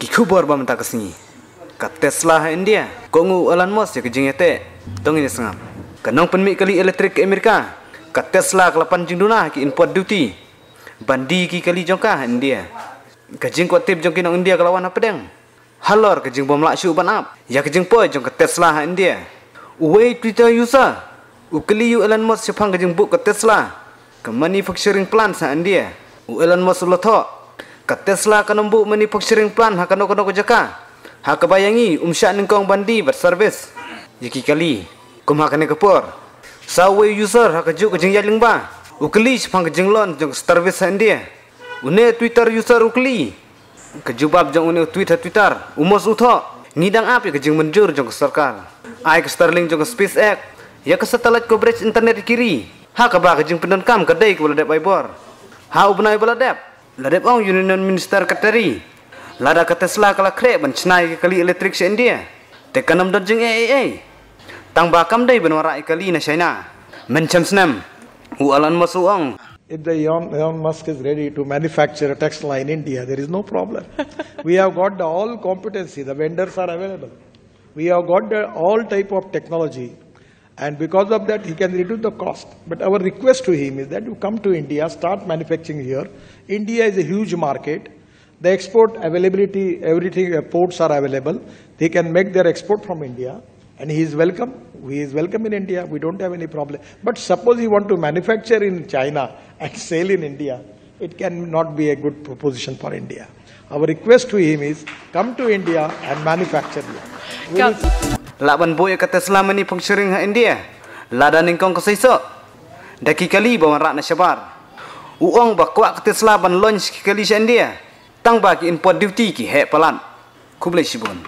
กี่ขบวนบัมตักสิกับเทสลาอินเดียกงูอัลันมอสจะกิจเงตต้องยังสงบกันน้องเป็นมิคลีอิเล็กทริกอเมริกากับเทสลากลับปันจิงดูน่ากินพอดดูตีบันดีกี่คลีจงก้าอินเดียกับจิงกวัดทิพย์จงกินอินเดียกลาวันอับเด้งฮัลโหลกับจิงบอมลักชูบันอับอยากกับจิงพอจงกับเทสลาอินเดียอุ้ยทวิตเตอร์ยูซ่าอุคลีอูอัลันมอสเชฟังกับจิงบุกกับเทสลากับมันนี่ฟักเชอร์ริงพลันส์อินเดียอุอัลันมอสลุทธ์ ka Tesla kanumbu manufacturing plant ha kanu ha, kanu kujaka Hak kabayangi umsha ningkong bandi ber Jika kali kum ha kanu kapor sawai user ha kaju kujing ya lingba ukli sepang kujing lon jeng service sendi une twitter user ukli kejubab jeng une ha twitter twitter umos utoh nidang api ya kujing menjur jeng serkan Aik sterling jeng space x ya ke satellite coverage internet kiri Hak kabak kujing penenkam kedai kula dek bor Hak ubnai bola dek Ladep ang Union Minister Kateri. Lada ka Tesla kala kre ban chnai ka kali electric sa India. Te kanam dot jing AAA. Tang ba kam day ban wara ikali na China. Man cham snam. U alan masu ang. If the Elon, Elon Musk is ready to manufacture a Tesla in India, there is no problem. We have got the all competency. The vendors are available. We have got the all type of technology. And because of that, he can reduce the cost. But our request to him is that you come to India, start manufacturing here. India is a huge market. The export availability, everything, uh, ports are available. They can make their export from India. And he is welcome. He is welcome in India. We don't have any problem. But suppose he want to manufacture in China and sell in India, it can not be a good proposition for India. Our request to him is come to India and manufacture here. Lakban buaya kata selama ni pengsering hak India. Ladan ningkong ke sisa. Daki kali bawa rak na syabar. Uang bakwa kata selaban launch ke sya India. Tang bagi import duty ki hek pelan. Kubli sibun.